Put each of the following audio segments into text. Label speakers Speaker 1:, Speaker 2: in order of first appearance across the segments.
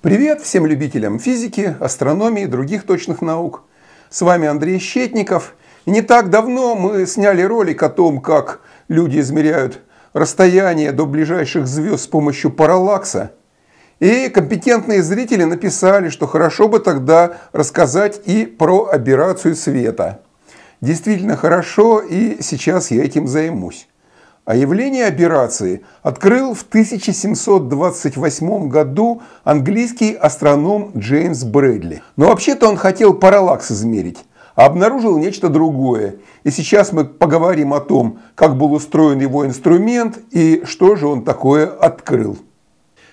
Speaker 1: Привет всем любителям физики, астрономии и других точных наук. С вами Андрей Щетников. не так давно мы сняли ролик о том, как люди измеряют расстояние до ближайших звезд с помощью параллакса. И компетентные зрители написали, что хорошо бы тогда рассказать и про аберрацию света. Действительно хорошо, и сейчас я этим займусь. А явление операции открыл в 1728 году английский астроном Джеймс Брэдли. Но вообще-то он хотел параллакс измерить, а обнаружил нечто другое. И сейчас мы поговорим о том, как был устроен его инструмент и что же он такое открыл.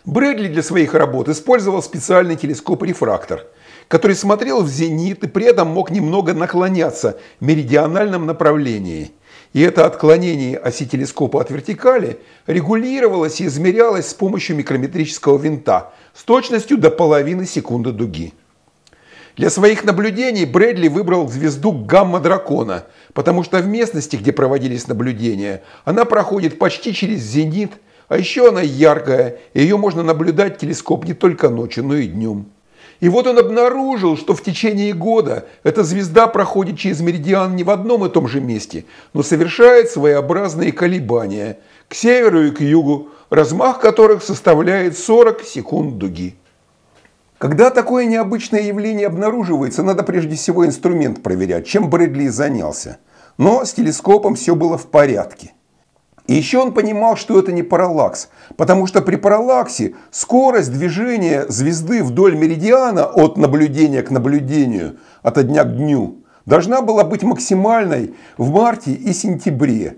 Speaker 1: Брэдли для своих работ использовал специальный телескоп-рефрактор, который смотрел в зенит и при этом мог немного наклоняться в меридиональном направлении – и это отклонение оси телескопа от вертикали регулировалось и измерялось с помощью микрометрического винта с точностью до половины секунды дуги. Для своих наблюдений Брэдли выбрал звезду Гамма-дракона, потому что в местности, где проводились наблюдения, она проходит почти через зенит, а еще она яркая, и ее можно наблюдать телескоп не только ночью, но и днем. И вот он обнаружил, что в течение года эта звезда проходит через меридиан не в одном и том же месте, но совершает своеобразные колебания к северу и к югу, размах которых составляет 40 секунд дуги. Когда такое необычное явление обнаруживается, надо прежде всего инструмент проверять, чем Брэдли занялся. Но с телескопом все было в порядке. И еще он понимал, что это не параллакс, потому что при параллаксе скорость движения звезды вдоль меридиана от наблюдения к наблюдению, от дня к дню, должна была быть максимальной в марте и сентябре.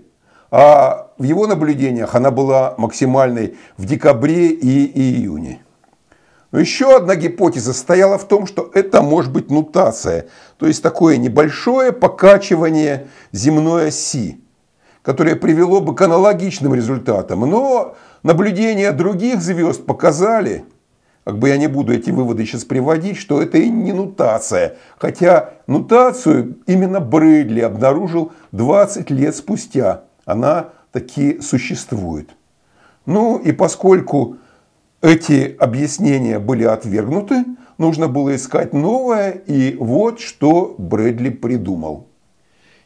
Speaker 1: А в его наблюдениях она была максимальной в декабре и июне. Но еще одна гипотеза стояла в том, что это может быть нутация, то есть такое небольшое покачивание земной оси которое привело бы к аналогичным результатам. Но наблюдения других звезд показали, как бы я не буду эти выводы сейчас приводить, что это и не нутация. Хотя нутацию именно Брэдли обнаружил 20 лет спустя. Она таки существует. Ну и поскольку эти объяснения были отвергнуты, нужно было искать новое, и вот что Брэдли придумал.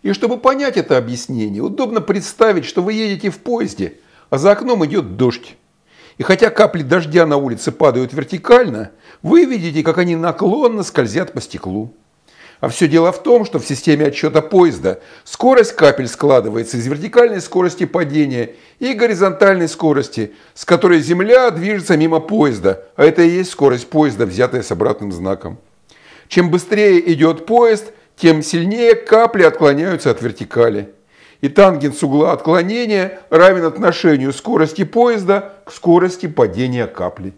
Speaker 1: И чтобы понять это объяснение, удобно представить, что вы едете в поезде, а за окном идет дождь. И хотя капли дождя на улице падают вертикально, вы видите, как они наклонно скользят по стеклу. А все дело в том, что в системе отсчета поезда скорость капель складывается из вертикальной скорости падения и горизонтальной скорости, с которой Земля движется мимо поезда, а это и есть скорость поезда, взятая с обратным знаком. Чем быстрее идет поезд – тем сильнее капли отклоняются от вертикали. И тангенс угла отклонения равен отношению скорости поезда к скорости падения капли.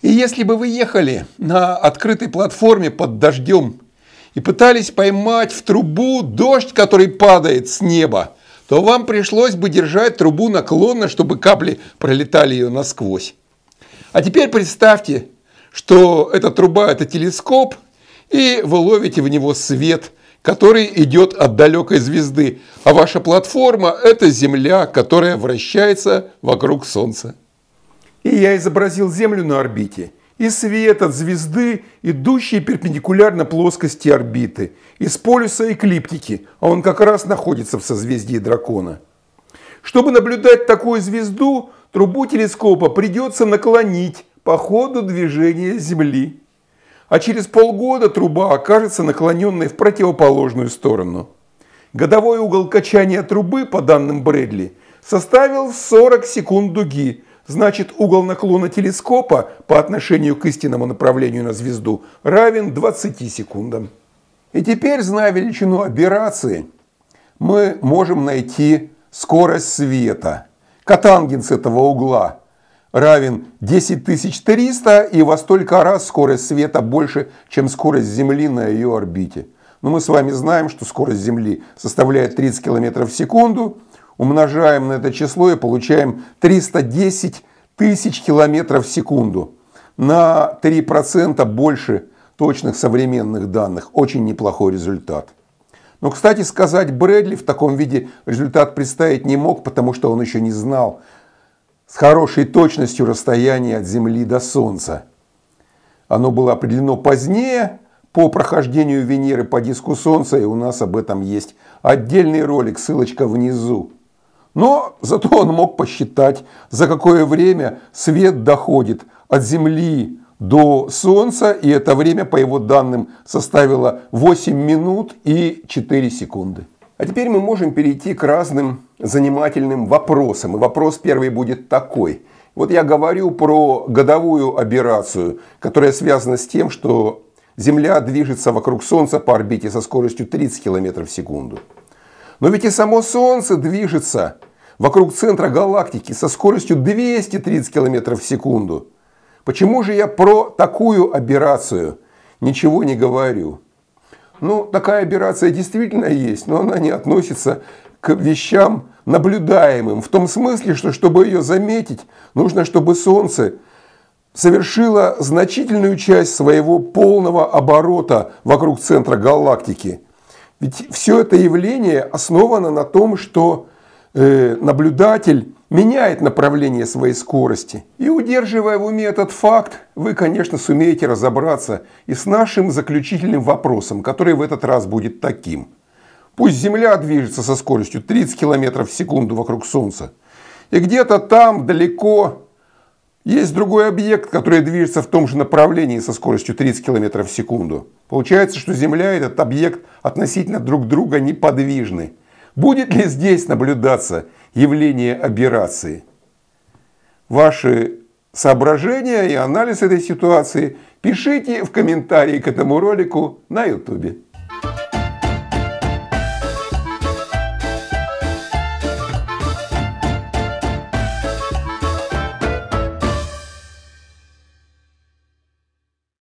Speaker 1: И если бы вы ехали на открытой платформе под дождем и пытались поймать в трубу дождь, который падает с неба, то вам пришлось бы держать трубу наклонно, чтобы капли пролетали ее насквозь. А теперь представьте, что эта труба – это телескоп, и вы ловите в него свет, который идет от далекой звезды, а ваша платформа – это Земля, которая вращается вокруг Солнца. И я изобразил Землю на орбите – и свет от звезды, идущий перпендикулярно плоскости орбиты, из полюса эклиптики, а он как раз находится в созвездии дракона. Чтобы наблюдать такую звезду, трубу телескопа придется наклонить по ходу движения Земли а через полгода труба окажется наклоненной в противоположную сторону. Годовой угол качания трубы, по данным Брэдли, составил 40 секунд дуги, значит угол наклона телескопа по отношению к истинному направлению на звезду равен 20 секундам. И теперь, зная величину аберрации, мы можем найти скорость света, катангенс этого угла – равен 10300 и во столько раз скорость света больше, чем скорость Земли на ее орбите. Но мы с вами знаем, что скорость Земли составляет 30 км в секунду. Умножаем на это число и получаем 310 тысяч километров в секунду. На 3% больше точных современных данных. Очень неплохой результат. Но, кстати сказать, Брэдли в таком виде результат представить не мог, потому что он еще не знал, с хорошей точностью расстояние от Земли до Солнца. Оно было определено позднее по прохождению Венеры по диску Солнца, и у нас об этом есть отдельный ролик, ссылочка внизу. Но зато он мог посчитать, за какое время свет доходит от Земли до Солнца, и это время, по его данным, составило 8 минут и 4 секунды. А теперь мы можем перейти к разным занимательным вопросам. И вопрос первый будет такой. Вот я говорю про годовую аберрацию, которая связана с тем, что Земля движется вокруг Солнца по орбите со скоростью 30 км в секунду. Но ведь и само Солнце движется вокруг центра галактики со скоростью 230 км в секунду. Почему же я про такую аберрацию ничего не говорю? Ну, такая операция действительно есть, но она не относится к вещам наблюдаемым. В том смысле, что чтобы ее заметить, нужно, чтобы Солнце совершило значительную часть своего полного оборота вокруг центра галактики. Ведь все это явление основано на том, что э, наблюдатель меняет направление своей скорости. И удерживая в уме этот факт, вы, конечно, сумеете разобраться и с нашим заключительным вопросом, который в этот раз будет таким. Пусть Земля движется со скоростью 30 км в секунду вокруг Солнца, и где-то там, далеко, есть другой объект, который движется в том же направлении со скоростью 30 км в секунду. Получается, что Земля и этот объект относительно друг друга неподвижны – Будет ли здесь наблюдаться явление аберрации? Ваши соображения и анализ этой ситуации пишите в комментарии к этому ролику на YouTube.